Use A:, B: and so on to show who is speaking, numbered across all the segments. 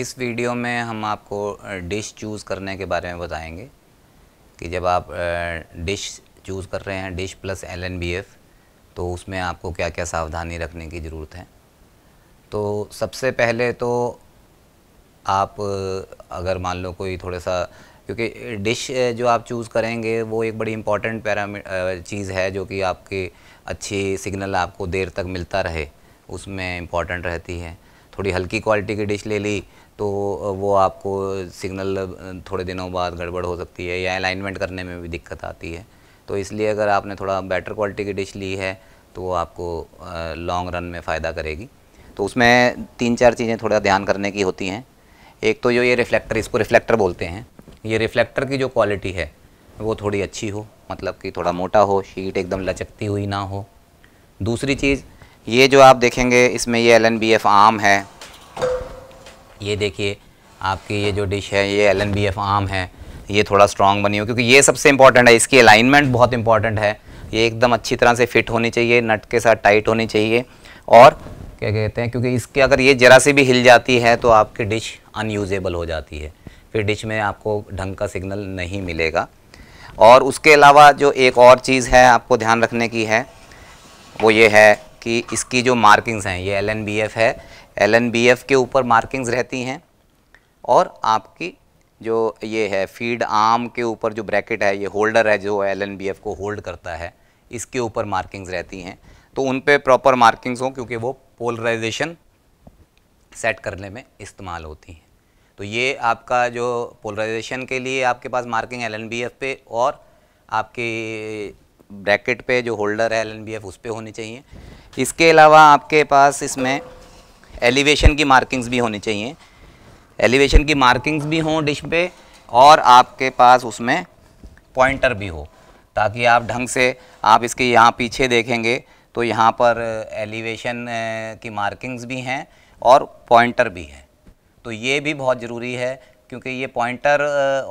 A: इस वीडियो में हम आपको डिश चूज़ करने के बारे में बताएंगे कि जब आप डिश चूज़ कर रहे हैं dish plus L N B F तो उसमें आपको क्या क्या सावधानी रखने की ज़रूरत है तो सबसे पहले तो आप अगर मान लो कोई थोड़ा सा क्योंकि डिश जो आप चूज़ करेंगे वो एक बड़ी इंपॉर्टेंट पैरामी चीज़ है जो कि आपके अच्छी सिग्नल आपको देर तक मिलता रहे उसमें इम्पॉर्टेंट रहती है थोड़ी हल्की क्वालिटी की डिश ले ली तो वो आपको सिग्नल थोड़े दिनों बाद गड़बड़ हो सकती है या अलाइनमेंट करने में भी दिक्कत आती है तो इसलिए अगर आपने थोड़ा बेटर क्वालिटी की डिश ली है तो वो आपको लॉन्ग रन में फ़ायदा करेगी तो उसमें तीन चार चीज़ें थोड़ा ध्यान करने की होती हैं एक तो जो ये रिफ्लेक्टर इसको रिफ्लेक्टर बोलते हैं ये रिफ्लेक्टर की जो क्वालिटी है वो थोड़ी अच्छी हो मतलब कि थोड़ा मोटा हो शीट एकदम लचकती हुई ना हो दूसरी चीज़ ये जो आप देखेंगे इसमें ये एल एन बी एफ आम है ये देखिए आपकी ये जो डिश है ये एल एन बी एफ आम है ये थोड़ा स्ट्रॉन्ग बनी हो क्योंकि ये सबसे इंपॉर्टेंट है इसकी अलाइनमेंट बहुत इंपॉर्टेंट है ये एकदम अच्छी तरह से फिट होनी चाहिए नट के साथ टाइट होनी चाहिए और क्या कहते हैं क्योंकि इसके अगर ये ज़रा सी भी हिल जाती है तो आपकी डिश अनयूज़ेबल हो जाती है फिर डिश में आपको ढंग का सिग्नल नहीं मिलेगा और उसके अलावा जो एक और चीज़ है आपको ध्यान रखने की है वो ये है कि इसकी जो मार्किंग्स हैं ये एल है एल एन बी एफ के ऊपर मार्किंग्स रहती हैं और आपकी जो ये है फीड आर्म के ऊपर जो ब्रैकेट है ये होल्डर है जो एल एन बी एफ को होल्ड करता है इसके ऊपर मार्किंग्स रहती हैं तो उन पे प्रॉपर मार्किंग्स हों क्योंकि वो पोलराइजेशन सेट करने में इस्तेमाल होती हैं तो ये आपका जो पोलराइजेशन के लिए आपके पास marking L N B F पे और आपके ब्रैकेट पे जो होल्डर है एल एन बी एफ उस पर होनी चाहिए इसके अलावा आपके पास इसमें एलिवेशन की मार्किंग्स भी होनी चाहिए एलिवेशन की मार्किंग्स भी हों डिश पे और आपके पास उसमें पॉइंटर भी हो ताकि आप ढंग से आप इसके यहाँ पीछे देखेंगे तो यहाँ पर एलिवेशन की मार्किंग्स भी हैं और पॉइंटर भी है तो ये भी बहुत ज़रूरी है क्योंकि ये पॉइंटर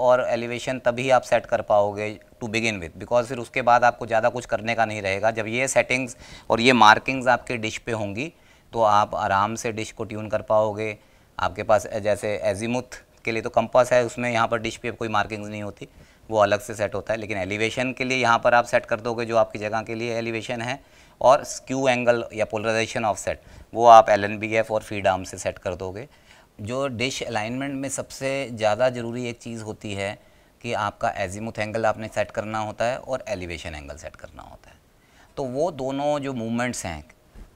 A: और एलिवेशन तभी आप सेट कर पाओगे टू बिगिन विथ बिकॉज फिर उसके बाद आपको ज़्यादा कुछ करने का नहीं रहेगा जब ये सेटिंग्स और ये मार्किंग्स आपके डिश पे होंगी तो आप आराम से डिश को ट्यून कर पाओगे आपके पास जैसे एजीमुथ के लिए तो कंपास है उसमें यहाँ पर डिश पे कोई मार्किंग्स नहीं होती वो अलग से सेट होता है लेकिन एलिवेशन के लिए यहाँ पर आप सेट कर दोगे जो आपकी जगह के लिए एलिवेशन है और स्क्यू एंगल या पोलराइजेशन ऑफ सेट वो आप एल एन बी एफ और फीड आर्म से सेट कर दोगे जो डिश अलाइनमेंट में सबसे ज़्यादा ज़रूरी एक चीज़ होती है कि आपका एजीमुथ एंगल आपने सेट करना होता है और एलिवेशन एंगल सेट करना होता है तो वो दोनों जो मूवमेंट्स हैं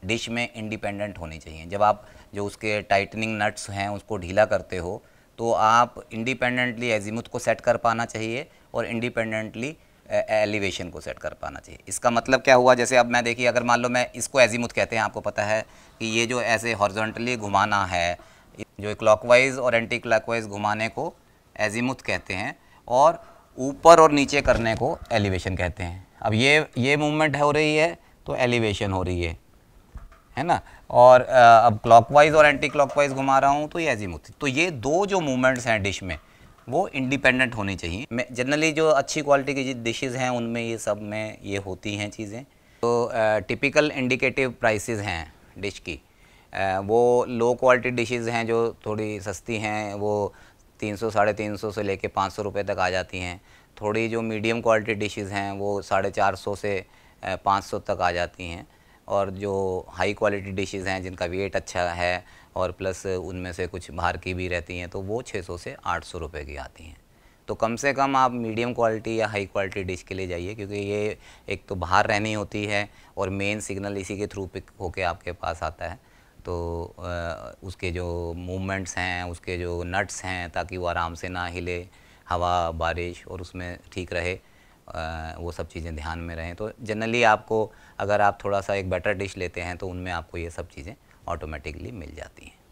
A: डिश में इंडिपेंडेंट होनी चाहिए जब आप जो उसके टाइटनिंग नट्स हैं उसको ढीला करते हो तो आप इंडिपेंडेंटली एजीमुथ को सेट कर पाना चाहिए और इंडिपेंडेंटली एलिवेशन को सेट कर पाना चाहिए इसका मतलब क्या हुआ जैसे अब मैं देखिए अगर मान लो मैं इसको एजीमुथ कहते हैं आपको पता है कि ये जो ऐसे हॉर्जोंटली घुमाना है जो क्लॉकवाइज और एंटी क्लॉकवाइज घुमाने को एजीमुथ कहते हैं और ऊपर और नीचे करने को एलिवेशन कहते हैं अब ये ये मूवमेंट हो रही है तो एलिवेशन हो रही है है ना और अब क्लॉकवाइज और एंटी क्लॉकवाइज घुमा रहा हूँ तो ये एजीमुथ तो ये दो जो मूवमेंट्स हैं डिश में वो इंडिपेंडेंट होनी चाहिए मैं जनरली जो अच्छी क्वालिटी की डिशेज़ हैं उनमें ये सब में ये होती हैं चीज़ें तो टिपिकल इंडिकेटिव प्राइसेस हैं डिश की आ, वो लो क्वालिटी डिशेज़ हैं जो थोड़ी सस्ती हैं वो तीन सौ साढ़े तीन सौ से लेके पाँच सौ रुपये तक आ जाती हैं थोड़ी जो मीडियम क्वालिटी डिशेज़ हैं वो साढ़े चार सौ से पाँच सौ तक आ जाती हैं और जो हाई क्वालिटी डिशेज़ हैं जिनका वेट अच्छा है और प्लस उनमें से कुछ बाहर की भी रहती हैं तो वो 600 से 800 रुपए की आती हैं तो कम से कम आप मीडियम क्वालिटी या हाई क्वालिटी डिश के लिए जाइए क्योंकि ये एक तो बाहर रहनी होती है और मेन सिग्नल इसी के थ्रू पिक होके आपके पास आता है तो उसके जो मूवमेंट्स हैं उसके जो नट्स हैं ताकि वो आराम से ना हिले हवा बारिश और उसमें ठीक रहे वो सब चीज़ें ध्यान में रहें तो जनरली आपको अगर आप थोड़ा सा एक बेटर डिश लेते हैं तो उनमें आपको ये सब चीज़ें ऑटोमेटिकली मिल जाती हैं